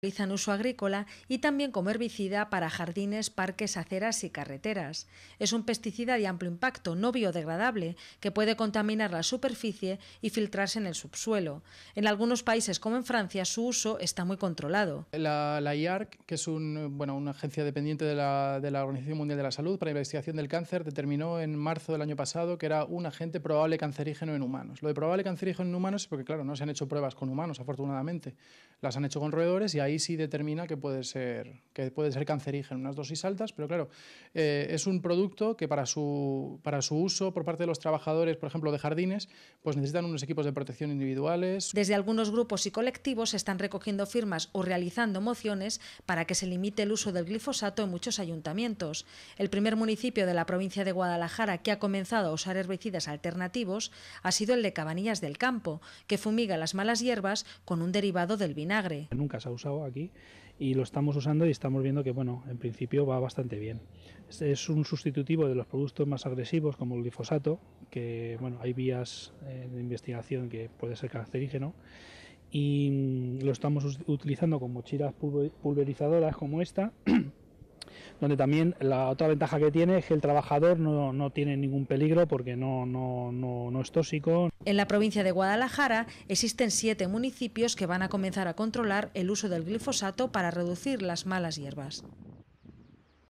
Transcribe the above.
...utilizan uso agrícola y también como herbicida para jardines, parques, aceras y carreteras. Es un pesticida de amplio impacto, no biodegradable, que puede contaminar la superficie y filtrarse en el subsuelo. En algunos países, como en Francia, su uso está muy controlado. La, IARC, que es un, bueno, una agencia dependiente de la, de la Organización Mundial de la Salud para la Investigación del Cáncer, determinó en marzo del año pasado que era un agente probable cancerígeno en humanos. Lo de probable cancerígeno en humanos es porque, claro, no se han hecho pruebas con humanos, afortunadamente. Las han hecho con roedores y hay ahí sí determina que puede ser, que puede ser cancerígeno, unas dosis altas, pero claro, eh, es un producto que para su, para su uso por parte de los trabajadores, por ejemplo, de jardines, pues necesitan unos equipos de protección individuales. Desde algunos grupos y colectivos se están recogiendo firmas o realizando mociones para que se limite el uso del glifosato en muchos ayuntamientos. El primer municipio de la provincia de Guadalajara que ha comenzado a usar herbicidas alternativos ha sido el de Cabanillas del Campo, que fumiga las malas hierbas con un derivado del vinagre. Nunca se ha usado aquí y lo estamos usando y estamos viendo que, bueno, en principio va bastante bien. Es un sustitutivo de los productos más agresivos como el glifosato, que, bueno, hay vías eh, de investigación que puede ser cancerígeno y mm, lo estamos utilizando con mochilas pulverizadoras como esta donde también la otra ventaja que tiene es que el trabajador no, tiene ningún peligro porque no, no, no, es tóxico. En la provincia de Guadalajara existen siete municipios que van a comenzar a controlar el uso del glifosato para reducir las malas hierbas.